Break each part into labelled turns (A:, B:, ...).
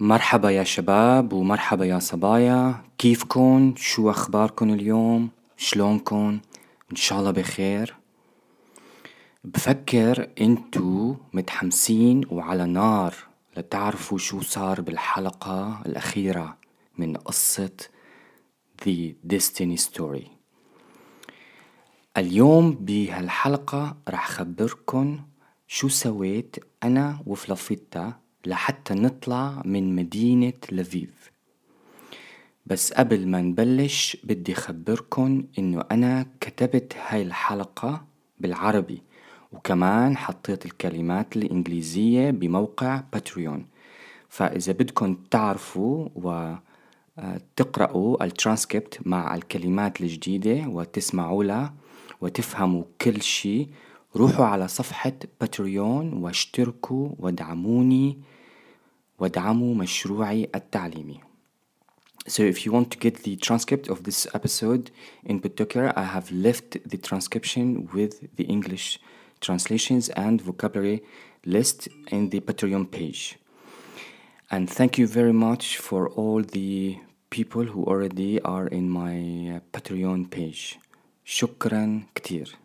A: مرحبا يا شباب ومرحبا يا صبايا كيفكن؟ شو أخباركن اليوم؟ شلونكن؟ إن شاء الله بخير بفكر انتو متحمسين وعلى نار لتعرفوا شو صار بالحلقة الأخيرة من قصة The Destiny Story اليوم بهالحلقة رح خبركن شو سويت أنا وفلافيتا لحتى نطلع من مدينة لفيف بس قبل ما نبلش بدي خبركن إنه أنا كتبت هاي الحلقة بالعربي وكمان حطيت الكلمات الإنجليزية بموقع باتريون فإذا بدكن تعرفوا وتقرأوا آه، الترانسكريبت مع الكلمات الجديدة وتسمعوا لها وتفهموا كل شي روحوا على صفحة باتريون واشتركوا ودعموني مشروعي التعليمي. So if you want to get the transcript of this episode in particular, I have left the transcription with the English translations and vocabulary list in the Patreon page. And thank you very much for all the people who already are in my Patreon page. شكرا كتير.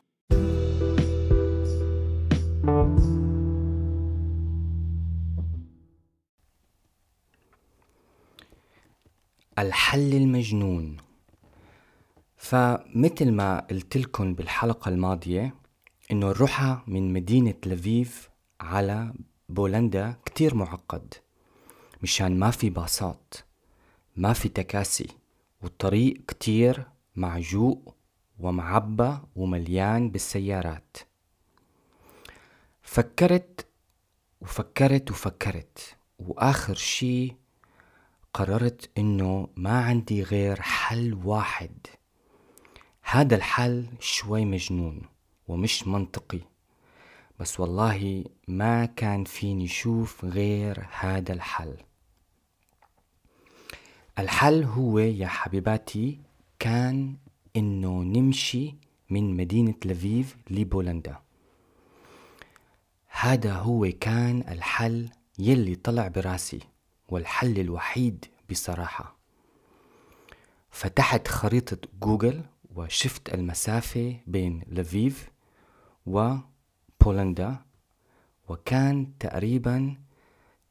A: الحل المجنون فمثل ما قلت لكم بالحلقة الماضية انه الرحى من مدينة لفيف على بولندا كتير معقد مشان ما في باصات ما في تكاسي والطريق كتير معجوق ومعبى ومليان بالسيارات فكرت وفكرت وفكرت وآخر شي قررت انه ما عندي غير حل واحد هذا الحل شوي مجنون ومش منطقي بس والله ما كان فيني شوف غير هذا الحل الحل هو يا حبيباتي كان انه نمشي من مدينة لفيف لبولندا هذا هو كان الحل يلي طلع براسي والحل الوحيد بصراحة فتحت خريطة جوجل وشفت المسافة بين لفيف وبولندا وكان تقريبا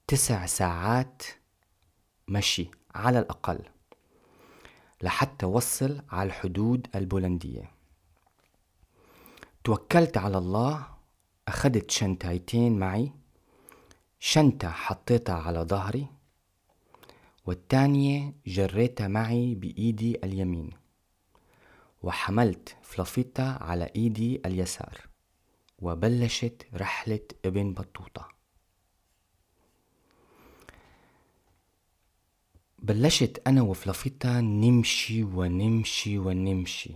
A: تسع ساعات مشي على الأقل لحتى وصل على الحدود البولندية توكلت على الله أخذت شنطتين معي شنطة حطيتها على ظهري والتانية جريتها معي بإيدي اليمين وحملت فلافيتا على إيدي اليسار وبلشت رحلة ابن بطوطة بلشت أنا وفلافيتا نمشي ونمشي ونمشي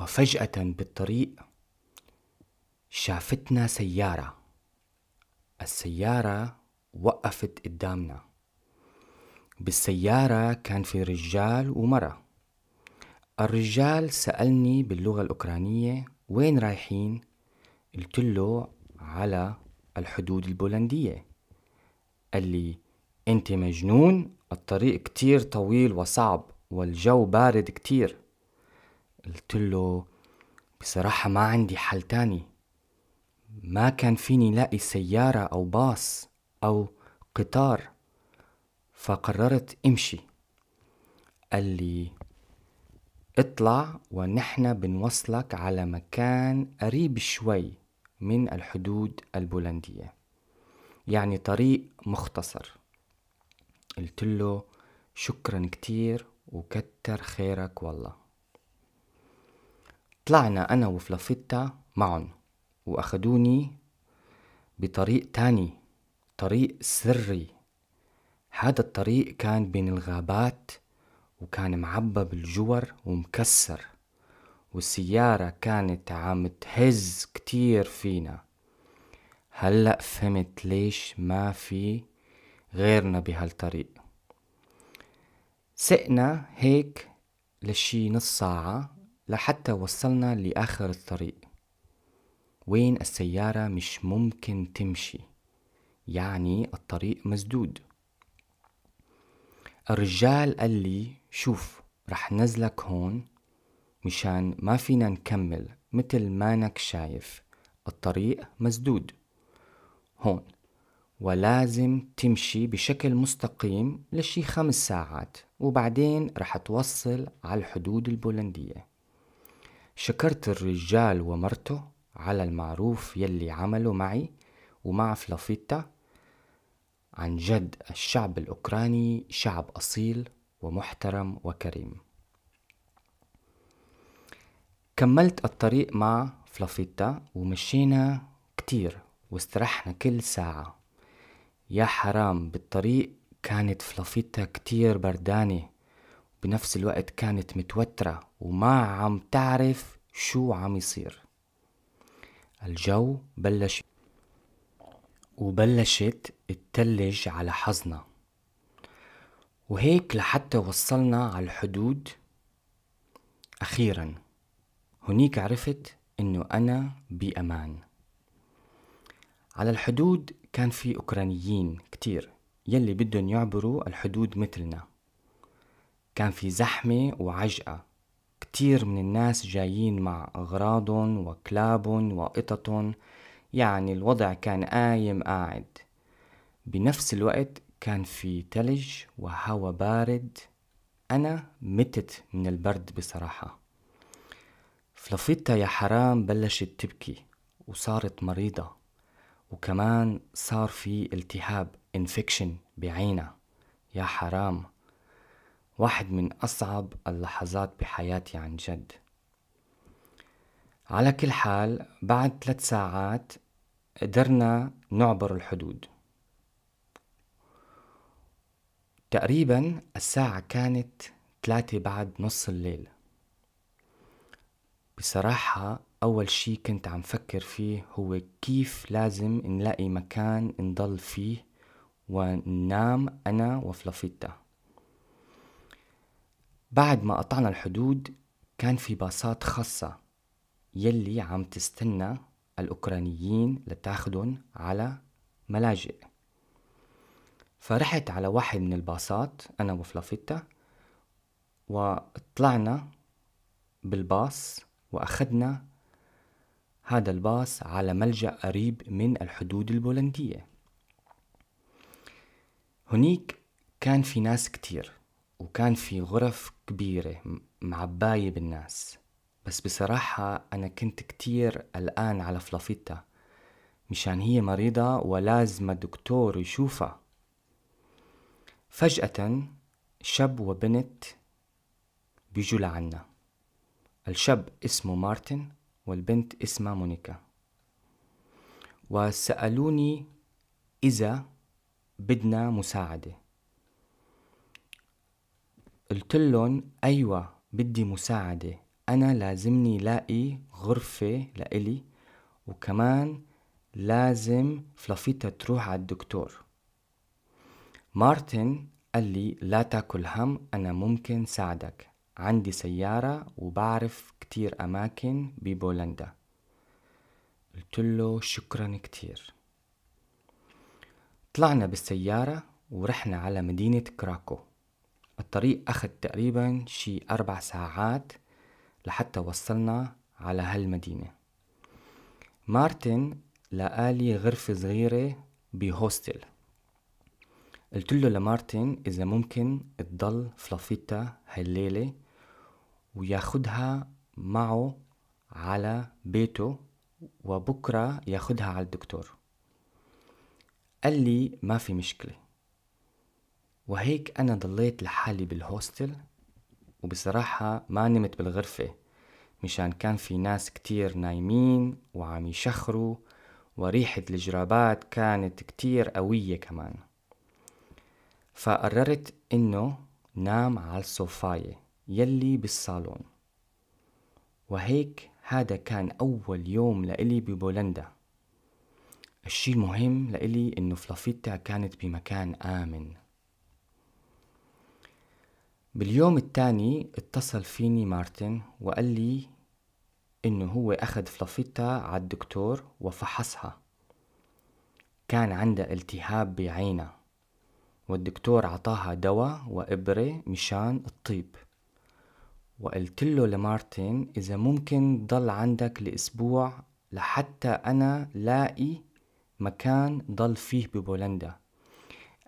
A: وفجأة بالطريق شافتنا سيارة السيارة وقفت قدامنا بالسيارة كان في رجال ومرأة الرجال سألني باللغة الأوكرانية وين رايحين؟ قلت له على الحدود البولندية قال لي أنت مجنون الطريق كتير طويل وصعب والجو بارد كتير قلت له بصراحة ما عندي حل تاني ما كان فيني لاقي سيارة أو باص أو قطار فقررت امشي قال لي اطلع ونحن بنوصلك على مكان قريب شوي من الحدود البولندية يعني طريق مختصر قلت له شكرا كتير وكتر خيرك والله طلعنا أنا وفلافيتا معهم وأخدوني بطريق تاني طريق سري هذا الطريق كان بين الغابات وكان معبى بالجور ومكسر والسيارة كانت عم تهز كتير فينا هلأ فهمت ليش ما في غيرنا بهالطريق سقنا هيك لشي نص ساعة لحتى وصلنا لآخر الطريق وين السيارة مش ممكن تمشي يعني الطريق مسدود الرجال قال لي شوف رح نزلك هون مشان ما فينا نكمل متل ما نك شايف الطريق مسدود هون ولازم تمشي بشكل مستقيم لشي خمس ساعات وبعدين رح توصل على الحدود البولندية شكرت الرجال ومرته على المعروف يلي عملوا معي ومع فلافيتا عن جد الشعب الأوكراني شعب أصيل ومحترم وكريم كملت الطريق مع فلافيتا ومشينا كتير واسترحنا كل ساعة يا حرام بالطريق كانت فلافيتا كتير بردانة بنفس الوقت كانت متوترة وما عم تعرف شو عم يصير الجو بلش وبلشت التلج على حظنا وهيك لحتى وصلنا على الحدود أخيرا هنيك عرفت إنه أنا بأمان على الحدود كان في أوكرانيين كتير يلي بدهم يعبروا الحدود مثلنا كان في زحمة وعجقة كتير من الناس جايين مع أغراضهم وكلابهم وقططهم يعني الوضع كان قايم قاعد بنفس الوقت كان في تلج وهواء بارد أنا متت من البرد بصراحة فلافيتا يا حرام بلشت تبكي وصارت مريضة وكمان صار في التهاب انفكشن بعينها يا حرام واحد من أصعب اللحظات بحياتي عن جد على كل حال بعد ثلاث ساعات قدرنا نعبر الحدود تقريبا الساعة كانت ثلاثة بعد نص الليل بصراحة أول شي كنت عم فكر فيه هو كيف لازم نلاقي مكان نضل فيه وننام أنا وفلافيتا بعد ما قطعنا الحدود كان في باصات خاصة يلي عم تستنى الأوكرانيين لتاخدهم على ملاجئ فرحت على واحد من الباصات أنا وفلافيتا وطلعنا بالباص وأخذنا هذا الباص على ملجأ قريب من الحدود البولندية هنيك كان في ناس كتير وكان في غرف كبيرة معباية بالناس بس بصراحة أنا كنت كتير قلقان على فلافيتا مشان هي مريضة ولازم دكتور يشوفها فجأة شاب وبنت بيجوا لعنا الشاب اسمه مارتن والبنت اسمها مونيكا وسألوني إذا بدنا مساعدة قلت لهم أيوة بدي مساعدة أنا لازمني لاقي غرفة لإلي وكمان لازم فلافيتا تروح على الدكتور مارتن قال لي لا تاكل هم أنا ممكن ساعدك عندي سيارة وبعرف كتير أماكن ببولندا قلت له شكرا كتير طلعنا بالسيارة ورحنا على مدينة كراكو الطريق أخذ تقريبا شي أربع ساعات لحتى وصلنا على هالمدينة مارتن لقالي غرفة صغيرة بهوستل قلت له لمارتن إذا ممكن تضل فلافيتا هالليلة وياخدها معه على بيته وبكرة ياخدها على الدكتور قال لي ما في مشكلة وهيك أنا ضليت لحالي بالهوستل وبصراحة ما نمت بالغرفة مشان كان في ناس كتير نايمين وعم يشخروا وريحة الجرابات كانت كتير قوية كمان فقررت إنه نام على الصوفاية يلي بالصالون وهيك هذا كان أول يوم لإلي ببولندا الشي المهم لإلي إنه فلافيتا كانت بمكان آمن باليوم التاني اتصل فيني مارتن وقال لي انه هو اخد فلافيتا عالدكتور وفحصها كان عندها التهاب بعينها والدكتور عطاها دواء وإبرة مشان الطيب وقلت له لمارتن إذا ممكن ضل عندك لأسبوع لحتى أنا لاقي مكان ضل فيه ببولندا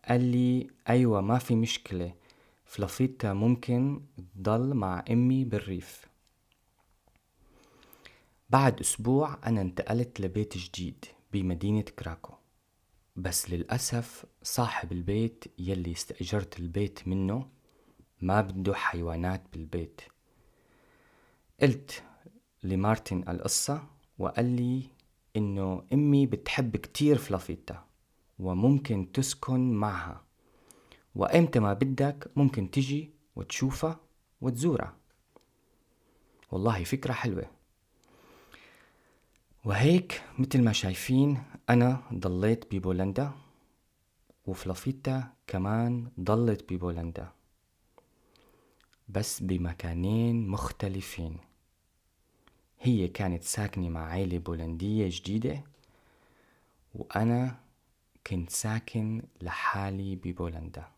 A: قال لي أيوة ما في مشكلة فلافيتا ممكن تضل مع أمي بالريف بعد أسبوع أنا انتقلت لبيت جديد بمدينة كراكو بس للأسف صاحب البيت يلي استأجرت البيت منه ما بده حيوانات بالبيت قلت لمارتن القصة وقال لي إنه أمي بتحب كتير فلافيتا وممكن تسكن معها وإمتى ما بدك ممكن تجي وتشوفها وتزورها والله فكرة حلوة وهيك مثل ما شايفين أنا ضليت ببولندا وفلافيتا كمان ضلت ببولندا بس بمكانين مختلفين هي كانت ساكنة مع عيلة بولندية جديدة وأنا كنت ساكن لحالي ببولندا